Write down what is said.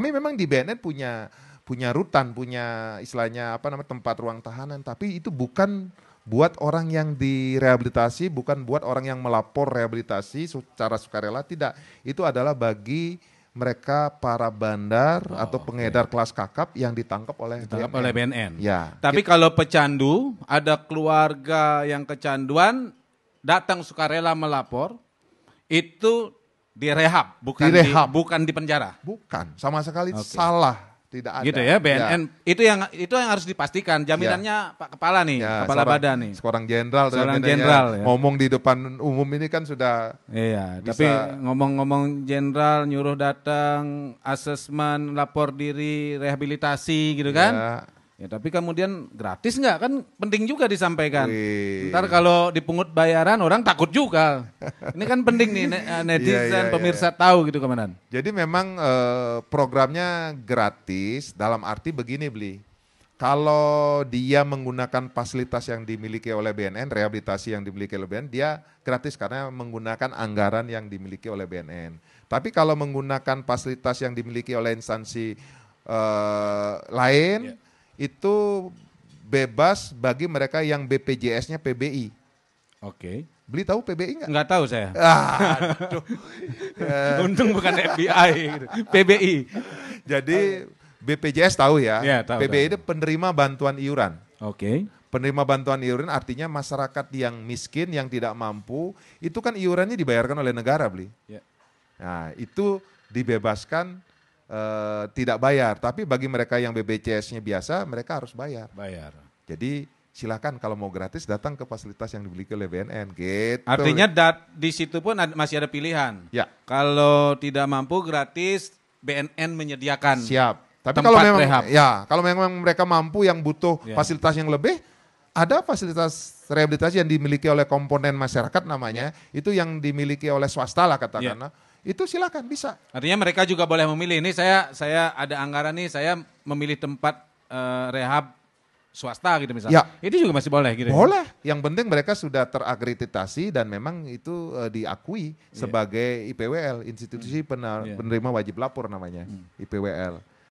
Kami memang di BNN punya punya rutan, punya istilahnya apa namanya tempat ruang tahanan, tapi itu bukan buat orang yang direhabilitasi, bukan buat orang yang melapor rehabilitasi secara sukarela tidak. Itu adalah bagi mereka para bandar oh, atau pengedar okay. kelas kakap yang ditangkap oleh ditangkap BNN. oleh BNN. Ya. Tapi kita, gitu. kalau pecandu, ada keluarga yang kecanduan datang sukarela melapor, itu direhab, bukan direhab. Di, bukan di penjara. Bukan, sama sekali okay. salah tidak ada. Gitu ya BNN. Ya. Itu yang itu yang harus dipastikan jaminannya ya. Pak Kepala nih, ya, Kepala seorang, Badan nih. Seorang jenderal seorang jenderal ya. ngomong di depan umum ini kan sudah Iya, tapi ngomong-ngomong jenderal nyuruh datang asesmen, lapor diri, rehabilitasi gitu kan. Ya Ya tapi kemudian gratis nggak kan penting juga disampaikan. Wih. Ntar kalau dipungut bayaran orang takut juga. Ini kan penting nih eh, iya, netizen yeah, yeah, pemirsa tahu gitu kemanan. Jadi memang eh, programnya gratis dalam arti begini beli. Kalau dia menggunakan fasilitas yang dimiliki oleh BNN, rehabilitasi yang dimiliki oleh BNN, dia gratis karena menggunakan anggaran yang dimiliki oleh BNN. Tapi kalau menggunakan fasilitas yang dimiliki oleh instansi eh, lain, yeah itu bebas bagi mereka yang BPJS-nya PBI. Oke. Okay. Beli tahu PBI nggak? Nggak tahu saya. Ah, Untung bukan FBI, gitu. PBI. Jadi BPJS tahu ya. ya tahu, PBI tahu. itu penerima bantuan iuran. Oke. Okay. Penerima bantuan iuran artinya masyarakat yang miskin, yang tidak mampu, itu kan iurannya dibayarkan oleh negara, beli. Ya. Nah, itu dibebaskan Eh, tidak bayar. Tapi bagi mereka yang bbcs nya biasa, mereka harus bayar. Bayar. Jadi silakan kalau mau gratis datang ke fasilitas yang dibeli oleh BNN gitu. Artinya dat di situ pun ada, masih ada pilihan. Ya. Kalau tidak mampu gratis BNN menyediakan. Siap. Tapi kalau memang rehab. ya, kalau memang mereka mampu yang butuh ya. fasilitas yang lebih, ada fasilitas rehabilitasi yang dimiliki oleh komponen masyarakat namanya, ya. itu yang dimiliki oleh swasta lah ya. katakanlah. Ya itu silakan bisa. Artinya mereka juga boleh memilih. Ini saya saya ada anggaran nih, saya memilih tempat uh, rehab swasta gitu misalnya. Ya. Itu juga masih boleh gitu. Ya? Boleh. Yang penting mereka sudah terakreditasi dan memang itu uh, diakui yeah. sebagai IPWL, institusi hmm. iya. penerima wajib lapor namanya, hmm. IPWL.